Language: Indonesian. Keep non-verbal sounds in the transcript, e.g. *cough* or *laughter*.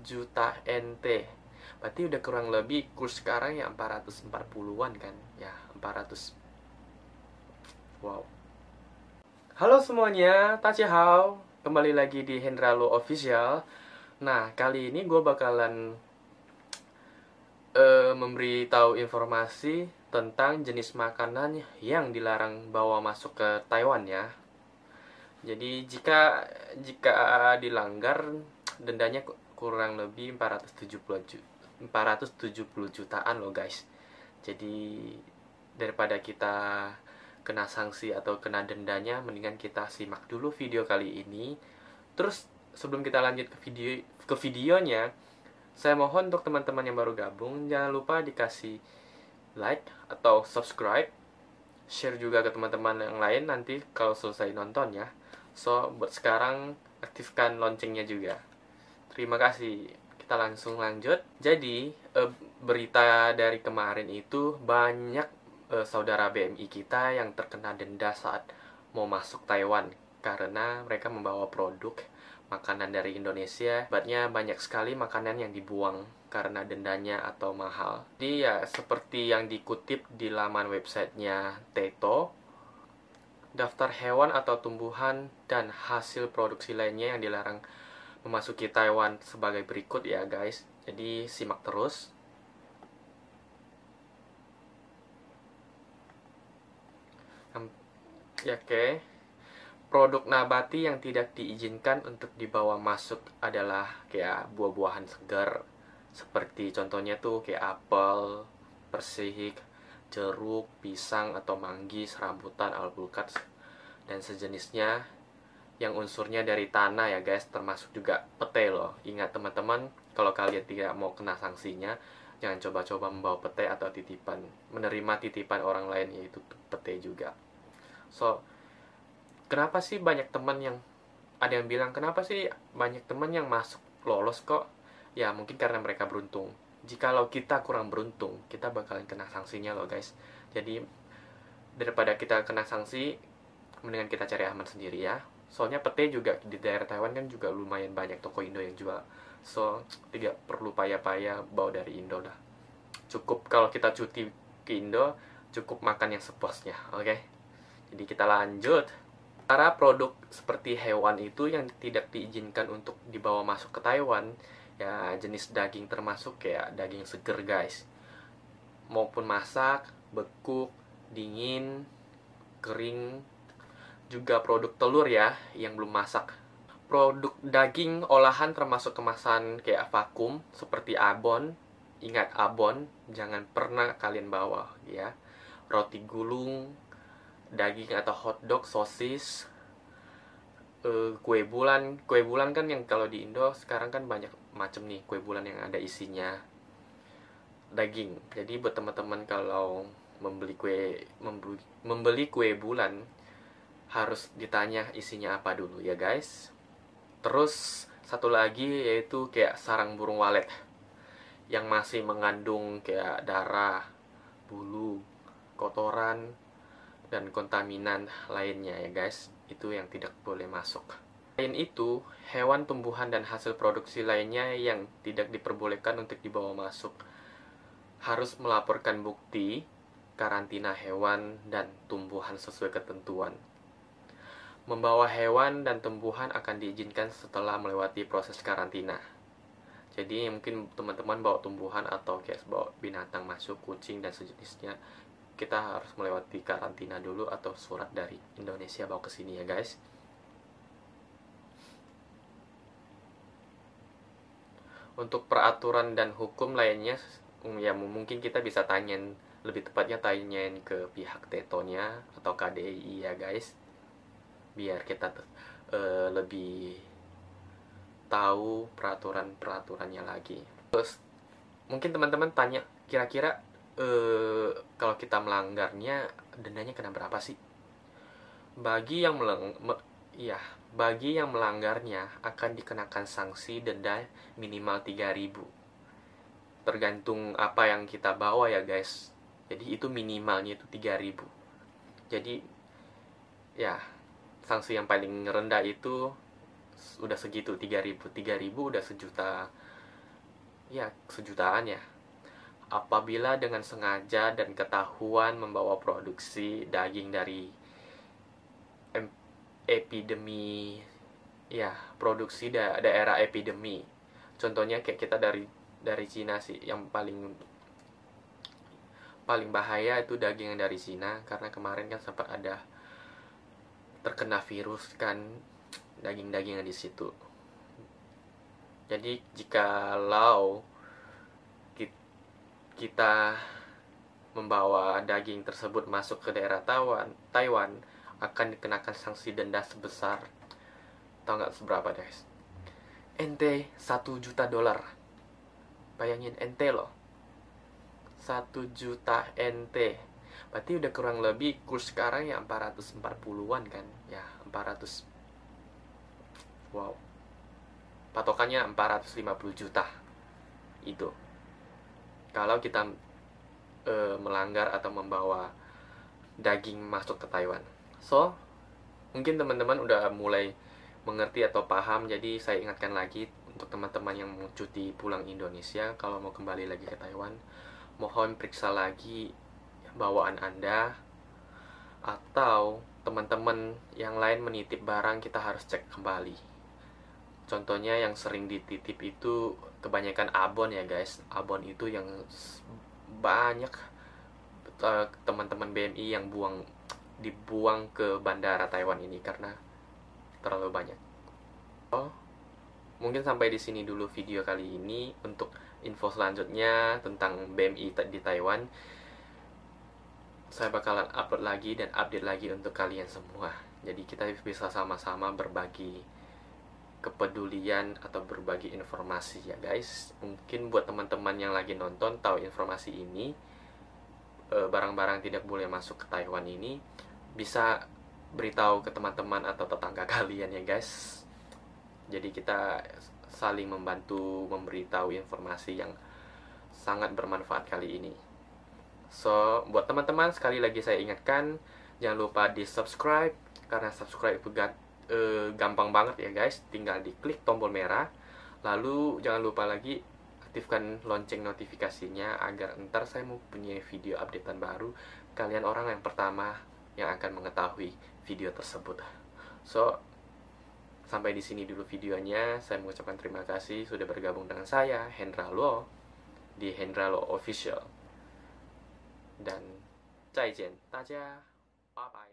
juta NT berarti udah kurang lebih kurs sekarang ya 440-an kan ya 400 wow halo semuanya Hao, kembali lagi di Hendralo Official nah kali ini gue bakalan uh, eh, tahu informasi tentang jenis makanan yang dilarang bawa masuk ke Taiwan ya. Jadi jika jika eh, dilanggar dendanya kurang lebih 470 juta 470 jutaan loh guys jadi daripada kita kena sanksi atau kena dendanya mendingan kita simak dulu video kali ini terus sebelum kita lanjut ke video ke videonya saya mohon untuk teman-teman yang baru gabung jangan lupa dikasih like atau subscribe share juga ke teman-teman yang lain nanti kalau selesai nonton ya so buat sekarang aktifkan loncengnya juga Terima kasih. Kita langsung lanjut. Jadi, eh, berita dari kemarin itu banyak eh, saudara BMI kita yang terkena denda saat mau masuk Taiwan karena mereka membawa produk makanan dari Indonesia. Sebabnya banyak sekali makanan yang dibuang karena dendanya atau mahal. Jadi ya seperti yang dikutip di laman websitenya Teto, daftar hewan atau tumbuhan dan hasil produksi lainnya yang dilarang memasuki Taiwan sebagai berikut ya guys. Jadi simak terus. Ya, Oke. Okay. Produk nabati yang tidak diizinkan untuk dibawa masuk adalah kayak buah-buahan segar seperti contohnya tuh kayak apel, persik, jeruk, pisang atau manggis, rambutan, alpukat dan sejenisnya yang unsurnya dari tanah ya guys termasuk juga pete loh ingat teman-teman kalau kalian tidak mau kena sanksinya jangan coba-coba membawa pete atau titipan menerima titipan orang lain yaitu pete juga so kenapa sih banyak teman yang ada yang bilang kenapa sih banyak teman yang masuk lolos kok ya mungkin karena mereka beruntung jikalau kita kurang beruntung kita bakalan kena sanksinya loh guys jadi daripada kita kena sanksi mendingan kita cari aman sendiri ya soalnya pete juga di daerah Taiwan kan juga lumayan banyak toko Indo yang jual so tidak perlu payah-payah bawa dari Indo dah cukup kalau kita cuti ke Indo cukup makan yang sepuasnya oke okay? jadi kita lanjut Para produk seperti hewan itu yang tidak diizinkan untuk dibawa masuk ke Taiwan, ya jenis daging termasuk ya daging seger guys. Maupun masak, bekuk, dingin, kering, juga produk telur ya yang belum masak. Produk daging olahan termasuk kemasan kayak vakum seperti abon. Ingat abon jangan pernah kalian bawa ya. Roti gulung, daging atau hotdog, sosis, eh, kue bulan kue bulan kan yang kalau di Indo sekarang kan banyak macam nih kue bulan yang ada isinya daging jadi buat teman-teman kalau membeli kue membeli, membeli kue bulan harus ditanya isinya apa dulu ya guys. Terus satu lagi yaitu kayak sarang burung walet yang masih mengandung kayak darah, bulu, kotoran, dan kontaminan lainnya ya guys. Itu yang tidak boleh masuk. Selain itu, hewan tumbuhan dan hasil produksi lainnya yang tidak diperbolehkan untuk dibawa masuk harus melaporkan bukti karantina hewan dan tumbuhan sesuai ketentuan. Membawa hewan dan tumbuhan akan diizinkan setelah melewati proses karantina. Jadi mungkin teman-teman bawa tumbuhan atau kayak bawa binatang masuk kucing dan sejenisnya kita harus melewati karantina dulu atau surat dari Indonesia bawa ke sini ya guys. Untuk peraturan dan hukum lainnya mm, ya mungkin kita bisa tanyain lebih tepatnya tanyain ke pihak Tetonya atau KDI ya guys biar kita uh, lebih tahu peraturan-peraturannya lagi. Terus mungkin teman-teman tanya kira-kira uh, kalau kita melanggarnya dendanya kena berapa sih? Bagi yang meleng me ya, bagi yang melanggarnya akan dikenakan sanksi denda minimal 3000. Tergantung apa yang kita bawa ya guys. Jadi itu minimalnya itu 3000. Jadi ya sanksi yang paling rendah itu udah segitu 3000 3000 udah sejuta ya sejutaan ya apabila dengan sengaja dan ketahuan membawa produksi daging dari epidemi ya produksi da daerah epidemi contohnya kayak kita dari dari Cina sih yang paling paling bahaya itu daging yang dari Cina karena kemarin kan sempat ada terkena virus kan daging-dagingnya di situ. Jadi jika jikalau kita membawa daging tersebut masuk ke daerah Taiwan, Taiwan akan dikenakan sanksi denda sebesar tau nggak seberapa guys? NT 1 juta dolar. Bayangin NT loh. 1 juta NT berarti udah kurang lebih kurs sekarang ya 440-an kan ya 400 wow patokannya 450 juta itu kalau kita e, melanggar atau membawa daging masuk ke Taiwan so mungkin teman-teman udah mulai mengerti atau paham jadi saya ingatkan lagi untuk teman-teman yang mau cuti pulang Indonesia kalau mau kembali lagi ke Taiwan mohon periksa lagi bawaan Anda atau teman-teman yang lain menitip barang kita harus cek kembali. Contohnya yang sering dititip itu kebanyakan abon ya guys. Abon itu yang banyak e, teman-teman BMI yang buang dibuang ke bandara Taiwan ini karena terlalu banyak. Oh, mungkin sampai di sini dulu video kali ini untuk info selanjutnya tentang BMI di Taiwan saya bakalan upload lagi dan update lagi untuk kalian semua. Jadi kita bisa sama-sama berbagi kepedulian atau berbagi informasi ya guys. Mungkin buat teman-teman yang lagi nonton tahu informasi ini eh, barang-barang tidak boleh masuk ke Taiwan ini bisa beritahu ke teman-teman atau tetangga *laughs* kalian ya guys. Jadi kita saling membantu memberitahu informasi yang sangat bermanfaat kali ini. So, buat teman-teman sekali lagi saya ingatkan, jangan lupa di subscribe karena subscribe itu uh, gampang banget ya guys. Tinggal diklik tombol merah. Lalu jangan lupa lagi aktifkan lonceng notifikasinya agar ntar saya mau punya video updatean baru. Kalian orang yang pertama yang akan mengetahui video tersebut. So, sampai di sini dulu videonya. Saya mengucapkan terima kasih sudah bergabung dengan saya, Hendra Lo, di Hendra Lo Official. 再见，大家，拜拜。